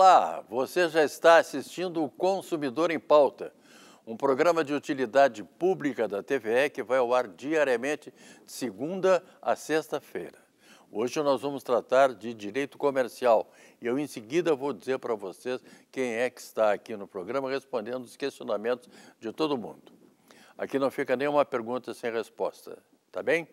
Olá, você já está assistindo o Consumidor em Pauta, um programa de utilidade pública da TVE que vai ao ar diariamente de segunda a sexta-feira. Hoje nós vamos tratar de direito comercial e eu em seguida vou dizer para vocês quem é que está aqui no programa respondendo os questionamentos de todo mundo. Aqui não fica nenhuma pergunta sem resposta, tá bem?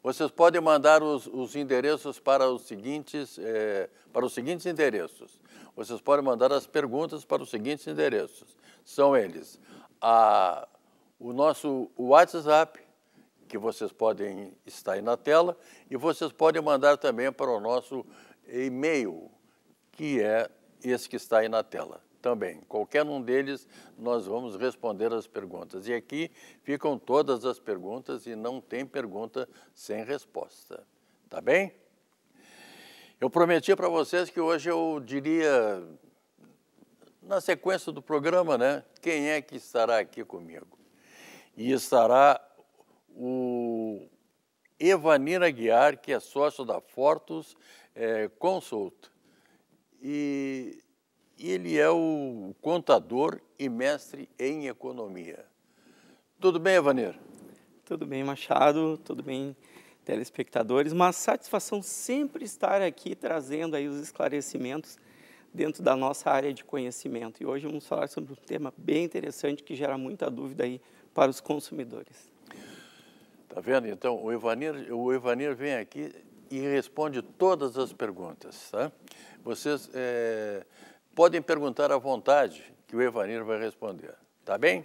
Vocês podem mandar os, os endereços para os seguintes, eh, para os seguintes endereços vocês podem mandar as perguntas para os seguintes endereços. São eles a, o nosso WhatsApp, que vocês podem estar aí na tela, e vocês podem mandar também para o nosso e-mail, que é esse que está aí na tela também. Qualquer um deles, nós vamos responder as perguntas. E aqui ficam todas as perguntas e não tem pergunta sem resposta. Tá bem? Eu prometi para vocês que hoje eu diria, na sequência do programa, né, quem é que estará aqui comigo. E estará o Evanina Guiar, que é sócio da Fortus é, Consult. E ele é o contador e mestre em economia. Tudo bem, Evanir? Tudo bem, Machado. Tudo bem, telespectadores. Uma satisfação sempre estar aqui trazendo aí os esclarecimentos dentro da nossa área de conhecimento. E hoje vamos falar sobre um tema bem interessante que gera muita dúvida aí para os consumidores. Tá vendo? Então, o Evanir, o Evanir vem aqui e responde todas as perguntas, tá? Vocês é, podem perguntar à vontade que o Evanir vai responder, tá bem?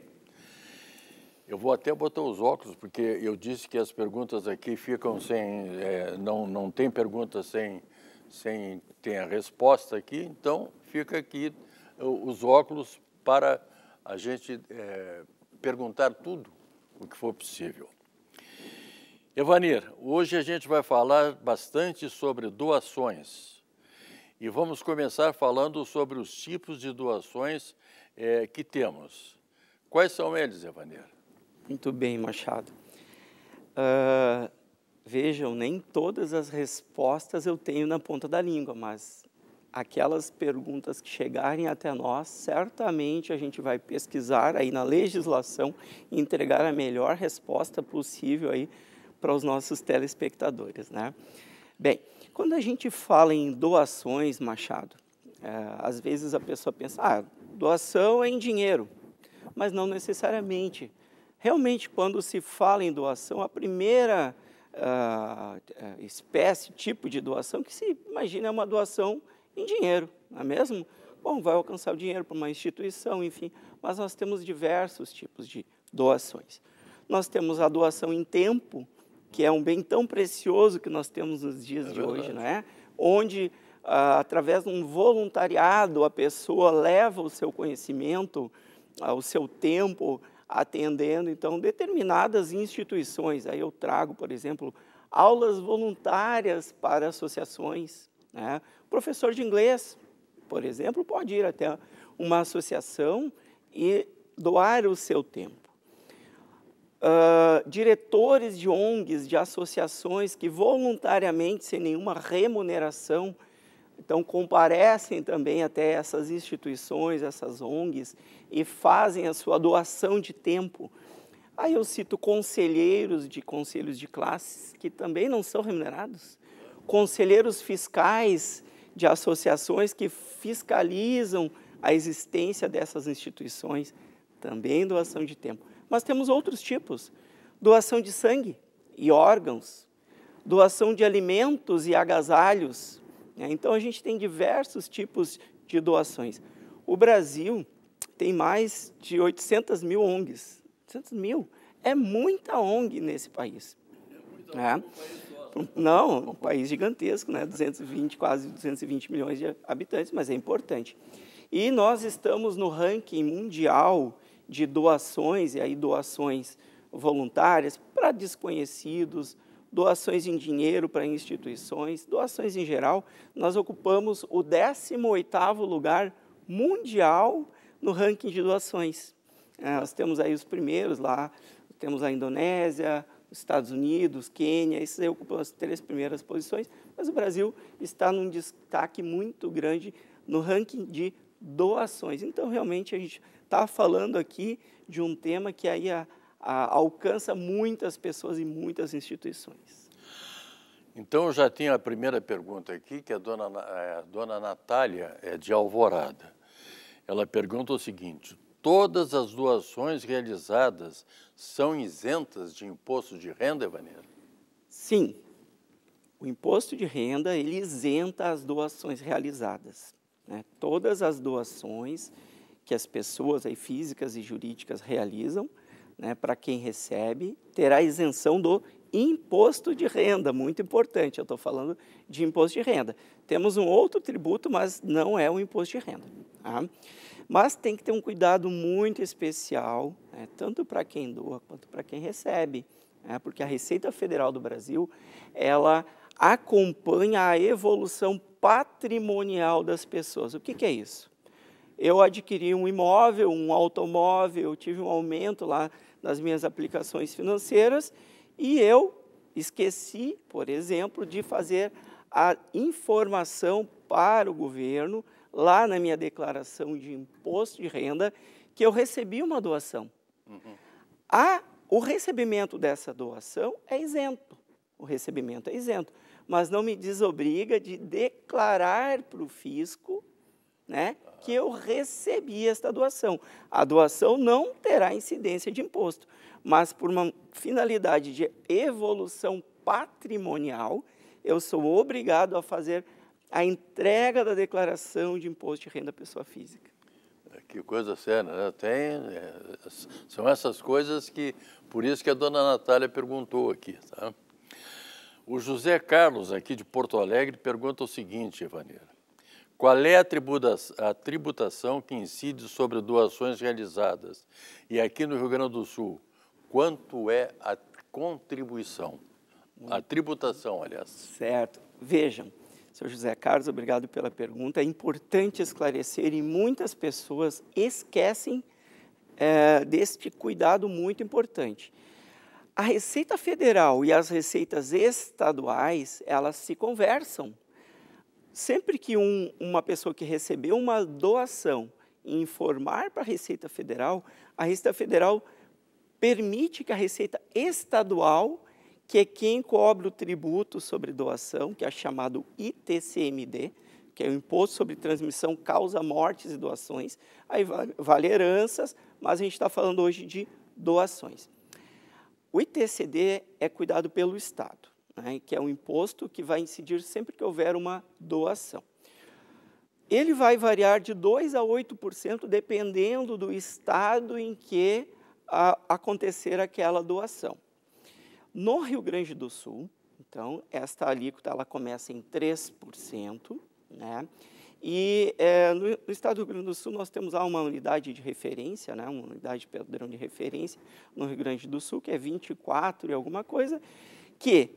Eu vou até botar os óculos, porque eu disse que as perguntas aqui ficam sem. É, não, não tem pergunta sem, sem ter a resposta aqui, então fica aqui os óculos para a gente é, perguntar tudo o que for possível. Evanir, hoje a gente vai falar bastante sobre doações e vamos começar falando sobre os tipos de doações é, que temos. Quais são eles, Evanir? Muito bem, Machado. Uh, vejam, nem todas as respostas eu tenho na ponta da língua, mas aquelas perguntas que chegarem até nós, certamente a gente vai pesquisar aí na legislação e entregar a melhor resposta possível aí para os nossos telespectadores, né? Bem, quando a gente fala em doações, Machado, é, às vezes a pessoa pensa, ah, doação é em dinheiro, mas não necessariamente. Realmente, quando se fala em doação, a primeira uh, espécie, tipo de doação que se imagina é uma doação em dinheiro, não é mesmo? Bom, vai alcançar o dinheiro para uma instituição, enfim, mas nós temos diversos tipos de doações. Nós temos a doação em tempo, que é um bem tão precioso que nós temos nos dias é de verdade. hoje, não é? Onde, ah, através de um voluntariado, a pessoa leva o seu conhecimento, ah, o seu tempo, atendendo, então, determinadas instituições. Aí eu trago, por exemplo, aulas voluntárias para associações. Né? Professor de inglês, por exemplo, pode ir até uma associação e doar o seu tempo. Uh, diretores de ONGs, de associações que voluntariamente, sem nenhuma remuneração, então comparecem também até essas instituições, essas ONGs, e fazem a sua doação de tempo. Aí eu cito conselheiros de conselhos de classes que também não são remunerados, conselheiros fiscais de associações que fiscalizam a existência dessas instituições, também doação de tempo. Mas temos outros tipos: doação de sangue e órgãos, doação de alimentos e agasalhos. Né? Então a gente tem diversos tipos de doações. O Brasil tem mais de 800 mil ONGs. 800 mil é muita ONG nesse país. É é. país Não, um país gigantesco, né? 220, quase 220 milhões de habitantes, mas é importante. E nós estamos no ranking mundial de doações, e aí doações voluntárias para desconhecidos, doações em dinheiro para instituições, doações em geral. Nós ocupamos o 18º lugar mundial no ranking de doações. É, nós temos aí os primeiros lá, temos a Indonésia, os Estados Unidos, Quênia, esses aí ocupam as três primeiras posições, mas o Brasil está num destaque muito grande no ranking de doações. Então, realmente, a gente está falando aqui de um tema que aí a, a, alcança muitas pessoas e muitas instituições. Então, eu já tenho a primeira pergunta aqui, que a dona, é, a dona Natália é de Alvorada. Ela pergunta o seguinte: todas as doações realizadas são isentas de imposto de renda, Evanilha? Sim. O imposto de renda ele isenta as doações realizadas. Né? Todas as doações que as pessoas aí, físicas e jurídicas realizam, né, para quem recebe, terá isenção do imposto de renda, muito importante, eu estou falando de imposto de renda. Temos um outro tributo, mas não é o imposto de renda. Tá? Mas tem que ter um cuidado muito especial, né, tanto para quem doa quanto para quem recebe, né, porque a Receita Federal do Brasil, ela acompanha a evolução patrimonial das pessoas. O que, que é isso? Eu adquiri um imóvel, um automóvel, eu tive um aumento lá nas minhas aplicações financeiras e eu esqueci, por exemplo, de fazer a informação para o governo lá na minha declaração de imposto de renda que eu recebi uma doação. Uhum. A, o recebimento dessa doação é isento. O recebimento é isento, mas não me desobriga de declarar para o fisco né? que eu recebi esta doação. A doação não terá incidência de imposto, mas por uma finalidade de evolução patrimonial, eu sou obrigado a fazer a entrega da declaração de imposto de renda à pessoa física. É, que coisa séria, né? Tem, é, são essas coisas que, por isso que a dona Natália perguntou aqui, tá? O José Carlos, aqui de Porto Alegre, pergunta o seguinte, Evanira. Qual é a tributação que incide sobre doações realizadas? E aqui no Rio Grande do Sul, quanto é a contribuição? A tributação, aliás. Certo. Vejam, Sr. José Carlos, obrigado pela pergunta. É importante esclarecer e muitas pessoas esquecem é, deste cuidado muito importante. A Receita Federal e as receitas estaduais, elas se conversam sempre que um, uma pessoa que recebeu uma doação informar para a Receita Federal, a Receita Federal permite que a Receita Estadual, que é quem cobra o tributo sobre doação, que é chamado ITCMD, que é o Imposto sobre Transmissão, Causa, Mortes e Doações, aí vale heranças, mas a gente está falando hoje de doações. O ITCD é cuidado pelo Estado né, que é um imposto que vai incidir sempre que houver uma doação. Ele vai variar de 2% a 8%, dependendo do estado em que a, acontecer aquela doação. No Rio Grande do Sul, então, esta alíquota ela começa em 3%, né? E é, no, no, estado do Rio Grande do Sul nós temos lá uma unidade de referência, né, uma unidade de padrão de referência no Rio Grande do Sul, que é 24 e alguma coisa, que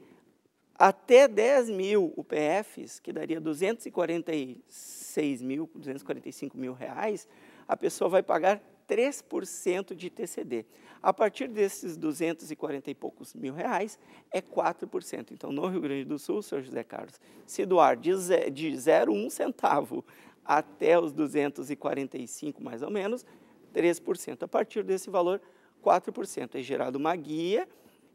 até 10 mil UPFs, que daria 246 mil, 245 mil reais, a pessoa vai pagar 3% de TCD. A partir desses 240 e poucos mil reais, é 4%. Então, no Rio Grande do Sul, senhor José Carlos, se doar de 0,1 centavo até os 245, mais ou menos, 3%. A partir desse valor, 4%. É gerada uma guia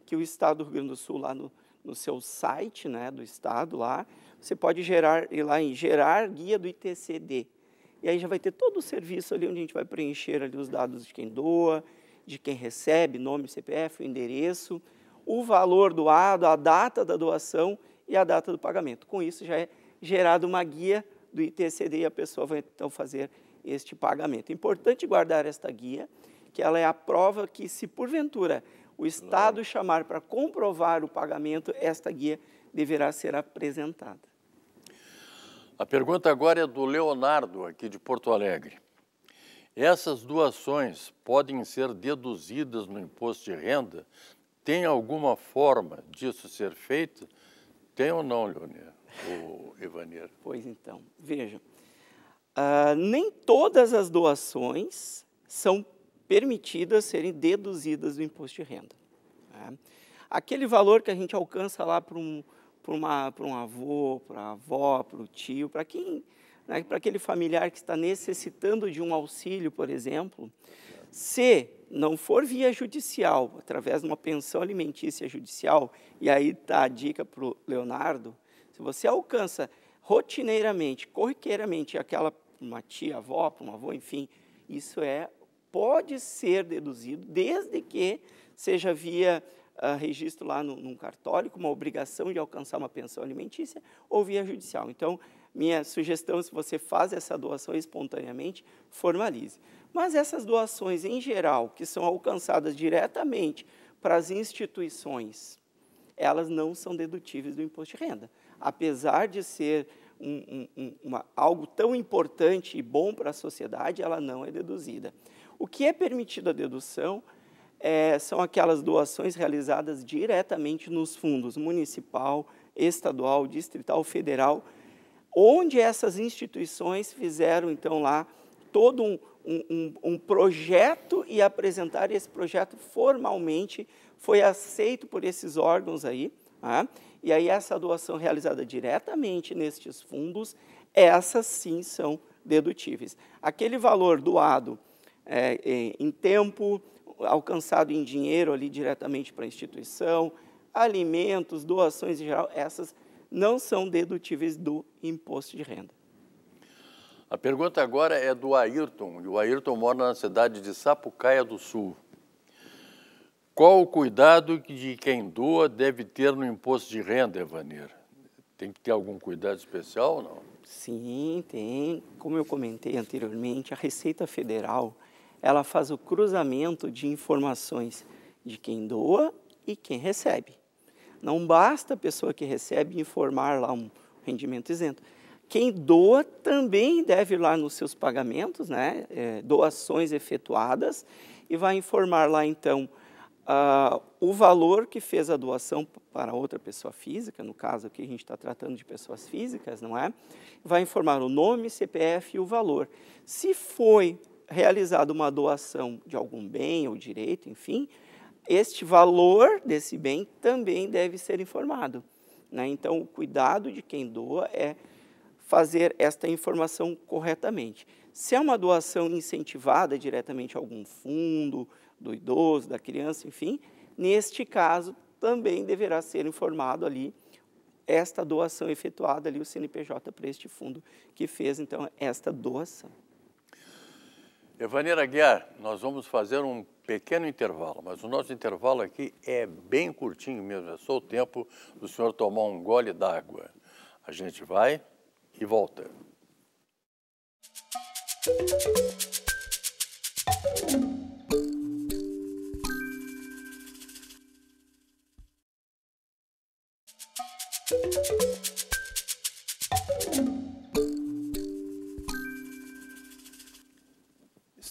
que o Estado do Rio Grande do Sul, lá no no seu site né, do Estado lá, você pode gerar, ir lá em gerar guia do ITCD. E aí já vai ter todo o serviço ali onde a gente vai preencher ali os dados de quem doa, de quem recebe, nome, CPF, endereço, o valor doado, a data da doação e a data do pagamento. Com isso já é gerada uma guia do ITCD e a pessoa vai então fazer este pagamento. É importante guardar esta guia, que ela é a prova que se porventura o Estado chamar para comprovar o pagamento, esta guia deverá ser apresentada. A pergunta agora é do Leonardo, aqui de Porto Alegre. Essas doações podem ser deduzidas no imposto de renda? Tem alguma forma disso ser feito? Tem ou não, Leonardo? O Ivanir? Pois então, veja, uh, nem todas as doações são permitidas serem deduzidas do imposto de renda. Né? Aquele valor que a gente alcança lá para um, para uma, para um avô, para a avó, para o tio, para quem, né, para aquele familiar que está necessitando de um auxílio, por exemplo, se não for via judicial, através de uma pensão alimentícia judicial, e aí está a dica para o Leonardo, se você alcança rotineiramente, corriqueiramente, aquela uma tia, avó, um avô, enfim, isso é pode ser deduzido, desde que seja via uh, registro lá no, num cartório, com uma obrigação de alcançar uma pensão alimentícia, ou via judicial. Então, minha sugestão, se você faz essa doação espontaneamente, formalize. Mas essas doações, em geral, que são alcançadas diretamente para as instituições, elas não são dedutíveis do imposto de renda. Apesar de ser um, um, uma, algo tão importante e bom para a sociedade, ela não é deduzida. O que é permitido a dedução é, são aquelas doações realizadas diretamente nos fundos municipal, estadual, distrital, federal, onde essas instituições fizeram, então, lá todo um, um, um projeto e apresentaram esse projeto formalmente, foi aceito por esses órgãos aí, ah, e aí essa doação realizada diretamente nestes fundos, essas sim são dedutíveis. Aquele valor doado é, é, em tempo, alcançado em dinheiro ali diretamente para a instituição, alimentos, doações em geral, essas não são dedutíveis do imposto de renda. A pergunta agora é do Ayrton, e o Ayrton mora na cidade de Sapucaia do Sul. Qual o cuidado de quem doa deve ter no imposto de renda, Evanir? Tem que ter algum cuidado especial ou não? Sim, tem. Como eu comentei anteriormente, a Receita Federal ela faz o cruzamento de informações de quem doa e quem recebe. Não basta a pessoa que recebe informar lá um rendimento isento. Quem doa também deve ir lá nos seus pagamentos, né, é, doações efetuadas, e vai informar lá então uh, o valor que fez a doação para outra pessoa física, no caso aqui a gente está tratando de pessoas físicas, não é? Vai informar o nome, CPF e o valor. Se foi realizada uma doação de algum bem ou direito, enfim, este valor desse bem também deve ser informado. Né? Então, o cuidado de quem doa é fazer esta informação corretamente. Se é uma doação incentivada diretamente a algum fundo, do idoso, da criança, enfim, neste caso também deverá ser informado ali esta doação efetuada ali, o CNPJ para este fundo que fez, então, esta doação. Evaneira Guiar, nós vamos fazer um pequeno intervalo, mas o nosso intervalo aqui é bem curtinho mesmo, é só o tempo do senhor tomar um gole d'água. A gente vai e volta. Música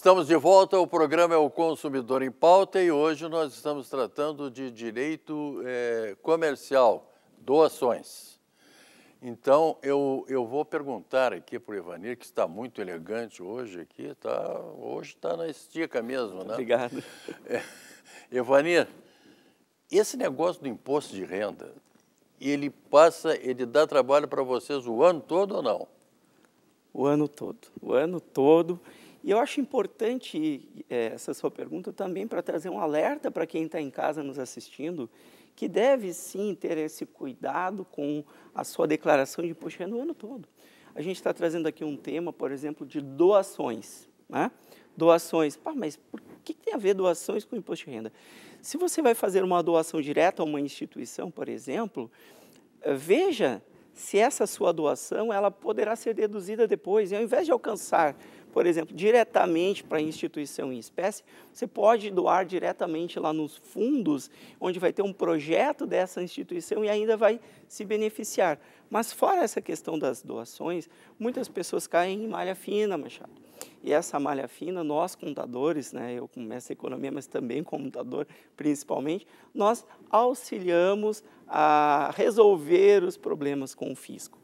Estamos de volta, o programa é o Consumidor em Pauta e hoje nós estamos tratando de direito eh, comercial, doações. Então, eu, eu vou perguntar aqui para o Ivanir, que está muito elegante hoje aqui, tá, hoje está na estica mesmo, né? Obrigado. É, Ivanir, esse negócio do imposto de renda, ele passa, ele dá trabalho para vocês o ano todo ou não? O ano todo, o ano todo. E eu acho importante é, essa sua pergunta também para trazer um alerta para quem está em casa nos assistindo, que deve sim ter esse cuidado com a sua declaração de imposto é renda o ano todo. A gente está trazendo aqui um tema, por exemplo, de doações. Né? Doações. Pá, mas por que, que tem a ver doações com imposto de renda? Se você vai fazer uma doação direta a uma instituição, por exemplo, veja se essa sua doação ela poderá ser deduzida depois. E ao invés de alcançar por exemplo, diretamente para a instituição em espécie, você pode doar diretamente lá nos fundos, onde vai ter um projeto dessa instituição e ainda vai se beneficiar. Mas fora essa questão das doações, muitas pessoas caem em malha fina, Machado. E essa malha fina, nós contadores, né, eu começo a economia, mas também como contador principalmente, nós auxiliamos a resolver os problemas com o fisco.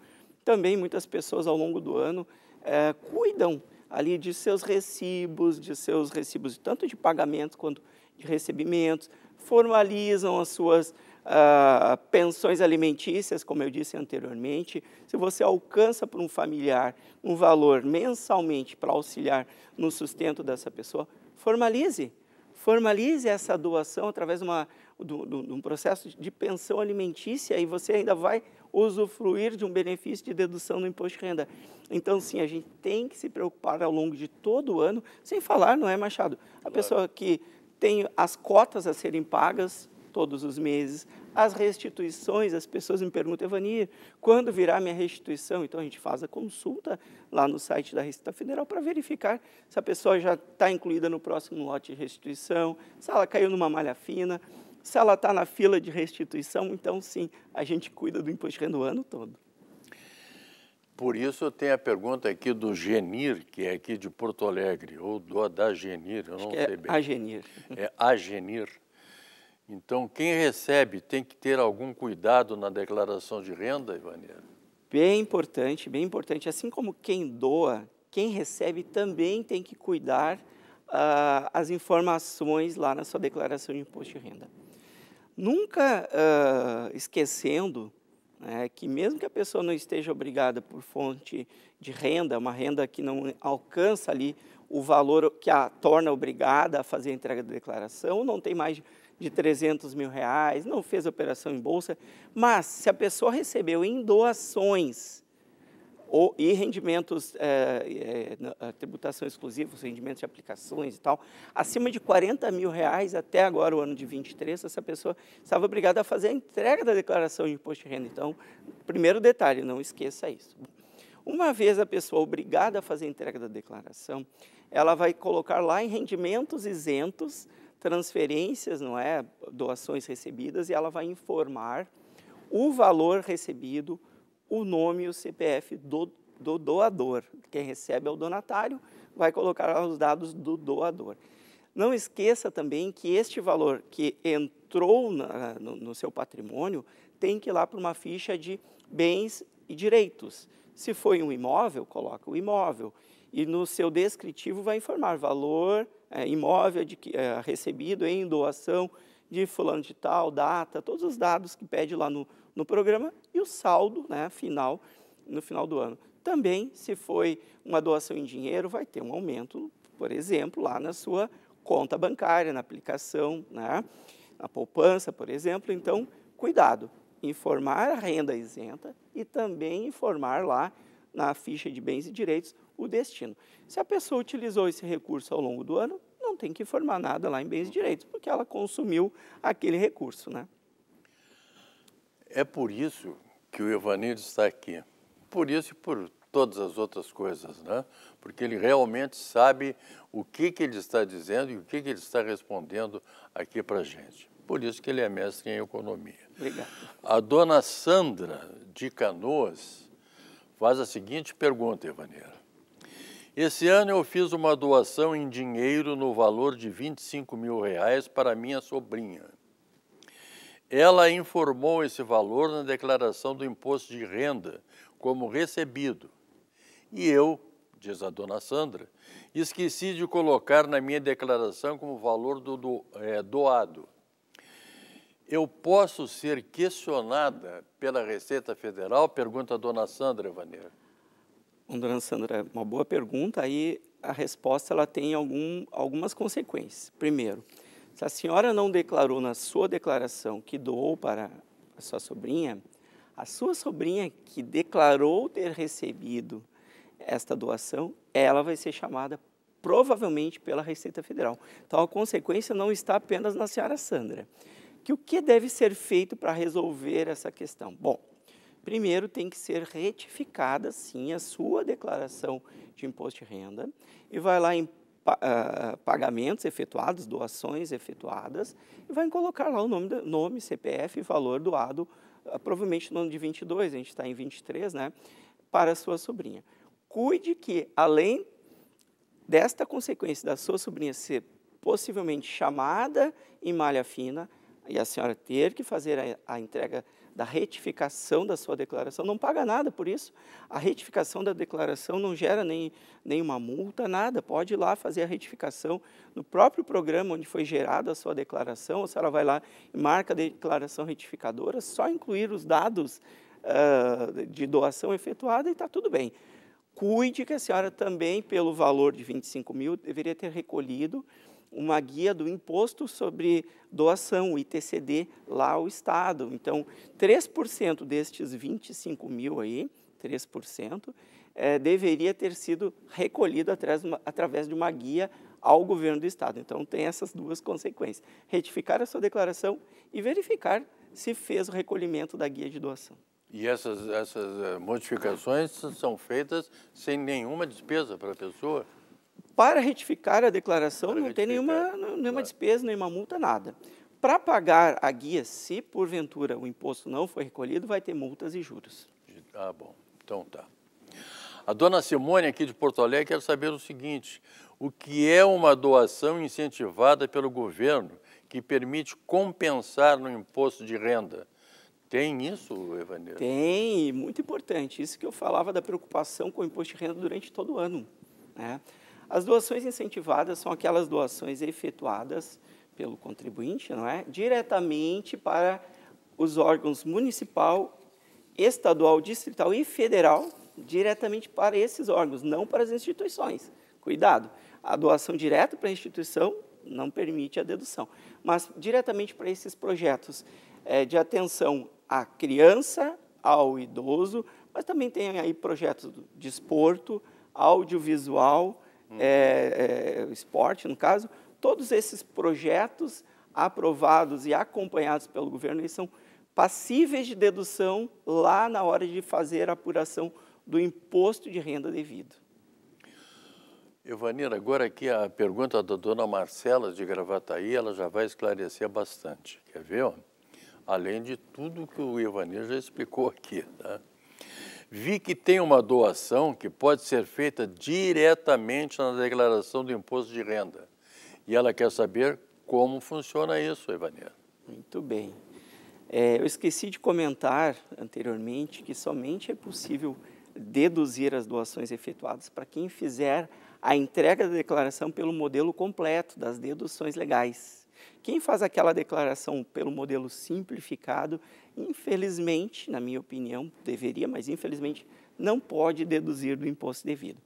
Também muitas pessoas ao longo do ano eh, cuidam ali de seus recibos, de seus recibos tanto de pagamentos quanto de recebimentos, formalizam as suas ah, pensões alimentícias, como eu disse anteriormente. Se você alcança para um familiar um valor mensalmente para auxiliar no sustento dessa pessoa, formalize. Formalize essa doação através de uma, de, de um processo de pensão alimentícia e você ainda vai usufruir de um benefício de dedução no imposto de renda. Então, sim, a gente tem que se preocupar ao longo de todo o ano, sem falar, não é, Machado? A claro. pessoa que tem as cotas a serem pagas todos os meses, as restituições, as pessoas me perguntam, Evanir, quando virá minha restituição? Então a gente faz a consulta lá no site da Receita Federal para verificar se a pessoa já está incluída no próximo lote de restituição, se ela caiu numa malha fina. Se ela está na fila de restituição, então sim, a gente cuida do imposto de renda o ano todo. Por isso tem a pergunta aqui do Genir, que é aqui de Porto Alegre, ou do, da Genir, eu Acho não é sei é bem. Agenir. É Agenir. Então, quem recebe tem que ter algum cuidado na declaração de renda, Ivanira? Bem importante, bem importante. Assim como quem doa, quem recebe também tem que cuidar uh, as informações lá na sua declaração de imposto de renda. Nunca uh, esquecendo né, que, mesmo que a pessoa não esteja obrigada por fonte de renda, uma renda que não alcança ali o valor que a torna obrigada a fazer a entrega da declaração, não tem mais de 300 mil reais, não fez operação em bolsa, mas se a pessoa recebeu em doações ou, e rendimentos, é, é, é, tributação exclusiva, os rendimentos de aplicações e tal, acima de 40 mil reais até agora, o ano de 23, essa pessoa estava obrigada a fazer a entrega da declaração de imposto de renda. Então, primeiro detalhe, não esqueça isso. Uma vez a pessoa obrigada a fazer a entrega da declaração, ela vai colocar lá em rendimentos isentos, transferências, não é, doações recebidas, e ela vai informar o valor recebido, o nome e o CPF do, do doador. Quem recebe é o donatário, vai colocar os dados do doador. Não esqueça também que este valor que entrou na, no, no, seu patrimônio tem que ir lá para uma ficha de bens e direitos. Se foi um imóvel, coloca o imóvel. E no seu descritivo vai informar valor é, imóvel de, é, recebido em doação de fulano de tal, data, todos os dados que pede lá no, no programa e o saldo né, final no final do ano. Também, se foi uma doação em dinheiro, vai ter um aumento, por exemplo, lá na sua conta bancária, na aplicação, né, na poupança, por exemplo. Então, cuidado, informar a renda isenta e também informar lá na ficha de bens e direitos o destino. Se a pessoa utilizou esse recurso ao longo do ano, tem que informar nada lá em bens e direitos, porque ela consumiu aquele recurso. Né? É por isso que o Evanildo está aqui. Por isso e por todas as outras coisas, né? Porque ele realmente sabe o que, que ele está dizendo e o que, que ele está respondendo aqui para a gente. Por isso que ele é mestre em economia. Obrigado. A dona Sandra de Canoas faz a seguinte pergunta, Evaneira. Esse ano eu fiz uma doação em dinheiro no valor de 25 mil reais para minha sobrinha. Ela informou esse valor na declaração do imposto de renda como recebido. E eu, diz a dona Sandra, esqueci de colocar na minha declaração como valor do, do é, doado. Eu posso ser questionada pela Receita Federal? Pergunta a dona Sandra Vaneira. Bom, dona Sandra, uma boa pergunta. Aí a resposta ela tem algum, algumas consequências. Primeiro, se a senhora não declarou na sua declaração que doou para a sua sobrinha, a sua sobrinha que declarou ter recebido esta doação, ela vai ser chamada provavelmente pela Receita Federal. Então a consequência não está apenas na senhora Sandra. Que o que deve ser feito para resolver essa questão? Bom, primeiro tem que ser retificada, sim, a sua declaração de imposto de renda e vai lá em ah, pagamentos efetuados, doações efetuadas, e vai colocar lá o nome, nome CPF e valor doado, ah, provavelmente no ano de 22, a gente está em 23, né, para a sua sobrinha. Cuide que, além desta consequência da sua sobrinha ser possivelmente chamada em malha fina, e a senhora ter que fazer a, a entrega da retificação da sua declaração, não paga nada por isso. A retificação da declaração não gera nem, nenhuma multa, nada. Pode ir lá fazer a retificação no próprio programa onde foi gerada a sua declaração, ou se ela vai lá e marca a declaração retificadora, só incluir os dados uh, de doação efetuada e está tudo bem. Cuide que a senhora também, pelo valor de 25 mil, deveria ter recolhido uma guia do imposto sobre doação, o ITCD, lá ao Estado. Então, 3% destes 25 mil aí, 3%, é, eh, deveria ter sido recolhido atras, através de uma guia ao governo do Estado. Então, tem essas duas consequências: retificar a sua declaração e verificar se fez o recolhimento da guia de doação. E essas, essas eh, modificações são feitas sem nenhuma despesa para a pessoa? Para retificar a declaração para não retificar. tem nenhuma, nenhuma claro. despesa, nenhuma multa, nada. Para pagar a guia, se porventura o imposto não for recolhido, vai ter multas e juros. Ah, bom. Então tá. A dona Simone, aqui de Porto Alegre, quer saber o seguinte: o que é uma doação incentivada pelo governo que permite compensar no imposto de renda? Tem isso, Evanildo? Tem, muito importante. Isso que eu falava da preocupação com o imposto de renda durante todo o ano. Né? As doações incentivadas são aquelas doações efetuadas pelo contribuinte, não é? Diretamente para os órgãos municipal, estadual, distrital e federal, diretamente para esses órgãos, não para as instituições. Cuidado, a doação direta para a instituição não permite a dedução, mas diretamente para esses projetos é, de atenção à criança, ao idoso, mas também tem aí projetos de esporto, audiovisual, Hum. é, é, esporte, no caso, todos esses projetos aprovados e acompanhados pelo governo, eles são passíveis de dedução lá na hora de fazer a apuração do imposto de renda devido. Evanira, agora aqui a pergunta da dona Marcela de Gravataí, ela já vai esclarecer bastante. Quer ver? Além de tudo que o Evanir já explicou aqui. Né? Vi que tem uma doação que pode ser feita diretamente na declaração do imposto de renda. E ela quer saber como funciona isso, Ivanir. Muito bem. É, eu esqueci de comentar anteriormente que somente é possível deduzir as doações efetuadas para quem fizer a entrega da declaração pelo modelo completo das deduções legais. Quem faz aquela declaração pelo modelo simplificado, infelizmente, na minha opinião, deveria, mas infelizmente não pode deduzir do imposto devido.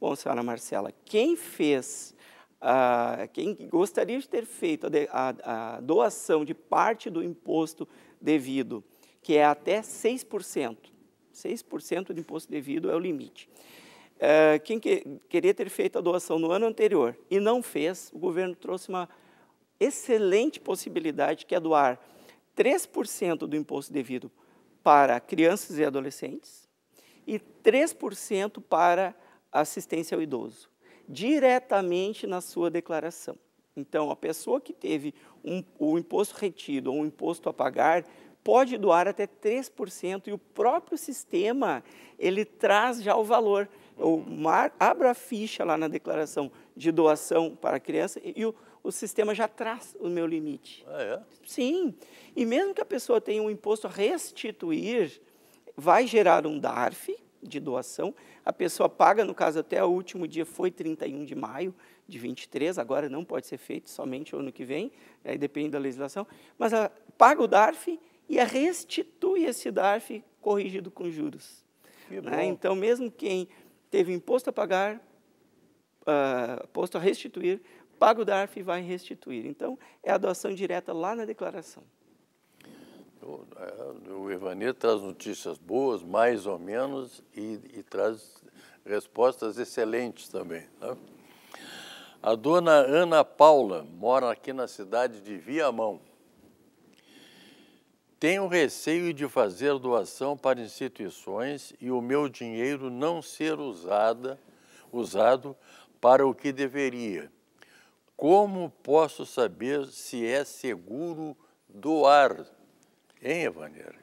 Bom, senhora Marcela, quem fez, uh, quem gostaria de ter feito a, de, a, a, doação de parte do imposto devido, que é até 6%, 6% do imposto devido é o limite. Uh, quem que, queria ter feito a doação no ano anterior e não fez, o governo trouxe uma excelente possibilidade, que é doar 3% do imposto devido para crianças e adolescentes e 3% para assistência ao idoso, diretamente na sua declaração. Então, a pessoa que teve um, o imposto retido ou um imposto a pagar pode doar até 3% e o próprio sistema, ele traz já o valor. Uhum. a ficha lá na declaração de doação para a criança e o o sistema já traz o meu limite. Ah, é? Sim. E mesmo que a pessoa tenha um imposto a restituir, vai gerar um DARF de doação. A pessoa paga, no caso, até o último dia foi 31 de maio de 23, agora não pode ser feito, somente ano que vem, aí depende da legislação. Mas a, paga o DARF e a restitui esse DARF corrigido com juros. Né? Então, mesmo quem teve imposto a pagar, uh, imposto a restituir, paga o DARF e vai restituir. Então, é a doação direta lá na declaração. O Evanir é, traz notícias boas, mais ou menos, e, e traz respostas excelentes também. Né? A dona Ana Paula mora aqui na cidade de Viamão. Tenho receio de fazer doação para instituições e o meu dinheiro não ser usada, usado para o que deveria. Como posso saber se é seguro doar? Hein, Evaneira?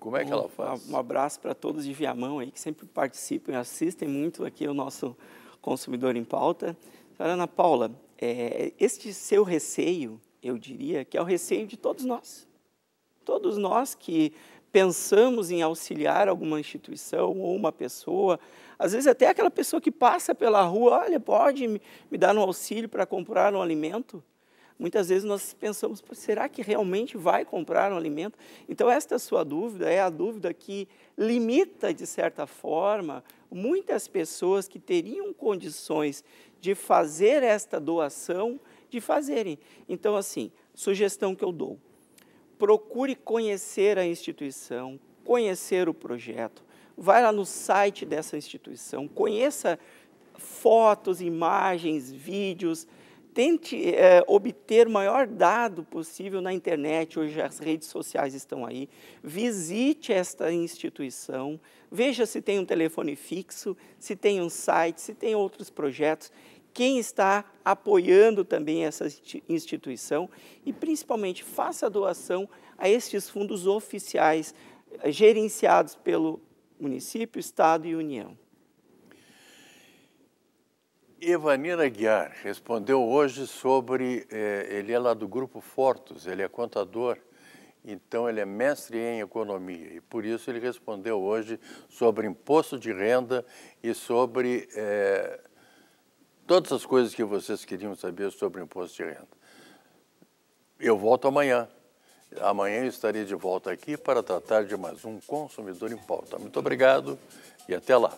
Como é que ela faz? Um abraço para todos de Viamão aí, que sempre participam e assistem muito aqui o nosso Consumidor em Pauta. Ana Paula, é, este seu receio, eu diria, que é o receio de todos nós. Todos nós que pensamos em auxiliar alguma instituição ou uma pessoa, às vezes até aquela pessoa que passa pela rua, olha, pode me dar um auxílio para comprar um alimento? Muitas vezes nós pensamos, será que realmente vai comprar um alimento? Então, esta sua dúvida é a dúvida que limita, de certa forma, muitas pessoas que teriam condições de fazer esta doação, de fazerem. Então, assim, sugestão que eu dou: procure conhecer a instituição, conhecer o projeto, vai lá no site dessa instituição, conheça fotos, imagens, vídeos, tente é, obter o maior dado possível na internet, hoje as redes sociais estão aí. Visite esta instituição, veja se tem um telefone fixo, se tem um site, se tem outros projetos, quem está apoiando também essa instituição e, principalmente, faça doação a estes fundos oficiais eh, gerenciados pelo, município, Estado e União. Ivanina Guiar respondeu hoje sobre. Eh, ele é lá do Grupo Fortos, ele é contador, então ele é mestre em economia. E por isso ele respondeu hoje sobre imposto de renda e sobre eh, todas as coisas que vocês queriam saber sobre imposto de renda. Eu volto amanhã. Amanhã eu estarei de volta aqui para tratar de mais um Consumidor em Pauta. Muito obrigado e até lá.